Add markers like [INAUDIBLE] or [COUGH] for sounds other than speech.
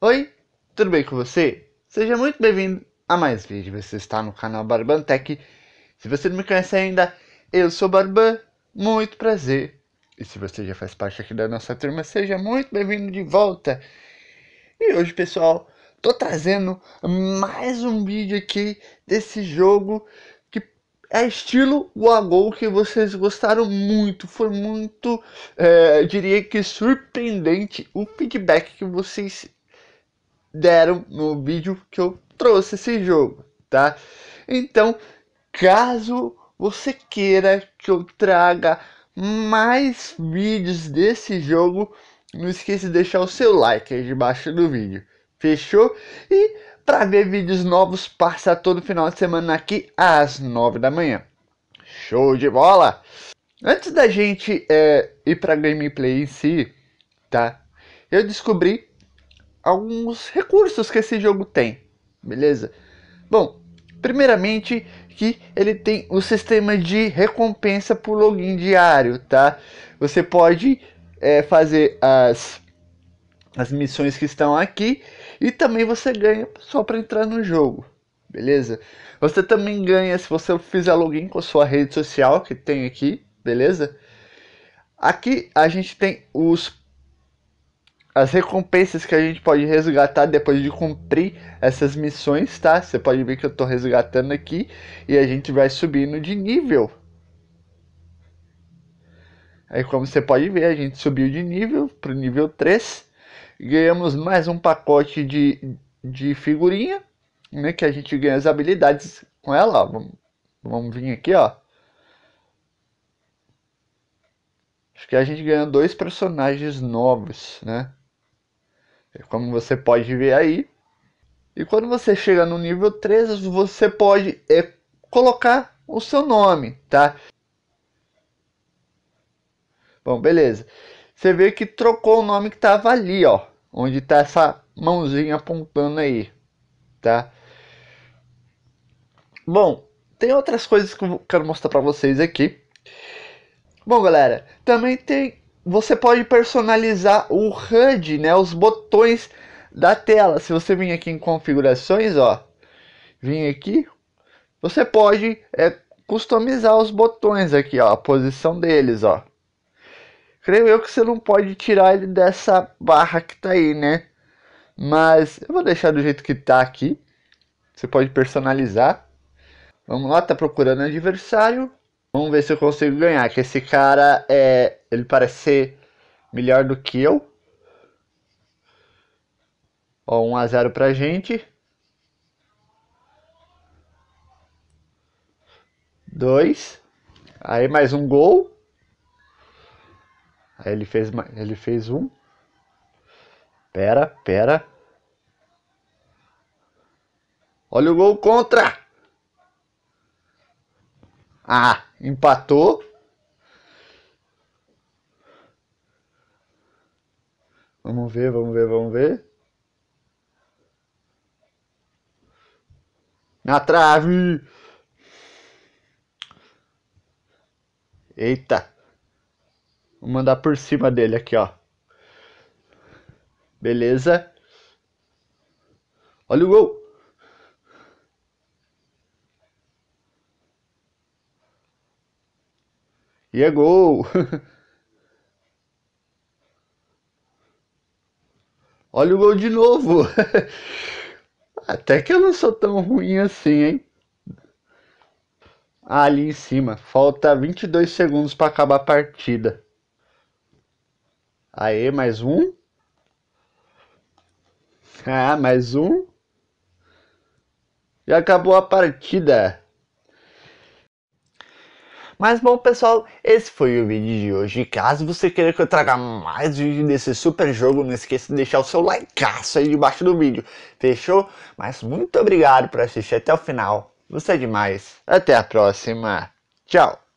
Oi, tudo bem com você? Seja muito bem-vindo a mais vídeo. Você está no canal Barbantec. Se você não me conhece ainda, eu sou Barban, muito prazer. E se você já faz parte aqui da nossa turma, seja muito bem-vindo de volta. E hoje, pessoal, tô trazendo mais um vídeo aqui desse jogo que é estilo WoW que vocês gostaram muito. Foi muito, é, diria que surpreendente o feedback que vocês deram no vídeo que eu trouxe esse jogo, tá? Então, caso você queira que eu traga mais vídeos desse jogo, não esqueça de deixar o seu like aí debaixo do vídeo. Fechou? E para ver vídeos novos, passa todo final de semana aqui às 9 da manhã. Show de bola! Antes da gente é, ir para gameplay em si, tá? Eu descobri alguns recursos que esse jogo tem, beleza? Bom, primeiramente que ele tem o sistema de recompensa por login diário, tá? Você pode é, fazer as as missões que estão aqui e também você ganha só para entrar no jogo, beleza? Você também ganha se você fizer login com a sua rede social que tem aqui, beleza? Aqui a gente tem os as recompensas que a gente pode resgatar depois de cumprir essas missões, tá? Você pode ver que eu tô resgatando aqui e a gente vai subindo de nível. Aí como você pode ver, a gente subiu de nível pro nível 3. Ganhamos mais um pacote de, de figurinha, né? Que a gente ganha as habilidades com ela, ó. Vamos, vamos vir aqui, ó. Acho que a gente ganha dois personagens novos, né? É como você pode ver aí. E quando você chega no nível 3, você pode é, colocar o seu nome, tá? Bom, beleza. Você vê que trocou o nome que estava ali, ó. Onde está essa mãozinha apontando aí, tá? Bom, tem outras coisas que eu quero mostrar para vocês aqui. Bom, galera, também tem você pode personalizar o HUD, né, os botões da tela. Se você vir aqui em configurações, ó, vim aqui, você pode é, customizar os botões aqui, ó, a posição deles, ó. Creio eu que você não pode tirar ele dessa barra que tá aí, né? Mas eu vou deixar do jeito que tá aqui. Você pode personalizar. Vamos lá, tá procurando adversário. Vamos ver se eu consigo ganhar, que esse cara é. Ele parece ser melhor do que eu. Ó, 1x0 pra gente. 2. Aí mais um gol. Aí ele fez, ele fez um. Pera, pera. Olha o gol contra! Ah! empatou. Vamos ver, vamos ver, vamos ver. Na trave! Eita! Vou mandar por cima dele aqui, ó. Beleza? Olha o gol! E é gol! [LAUGHS] Olha o gol de novo! [LAUGHS] Até que eu não sou tão ruim assim, hein? Ah, ali em cima. Falta 22 segundos para acabar a partida. Aê, mais um. Ah, mais um. E acabou a partida. Mas bom pessoal, esse foi o vídeo de hoje. Caso você queira que eu traga mais vídeo desse super jogo, não esqueça de deixar o seu like aí debaixo do vídeo. Fechou? Mas muito obrigado por assistir até o final. Você é demais. Até a próxima. Tchau.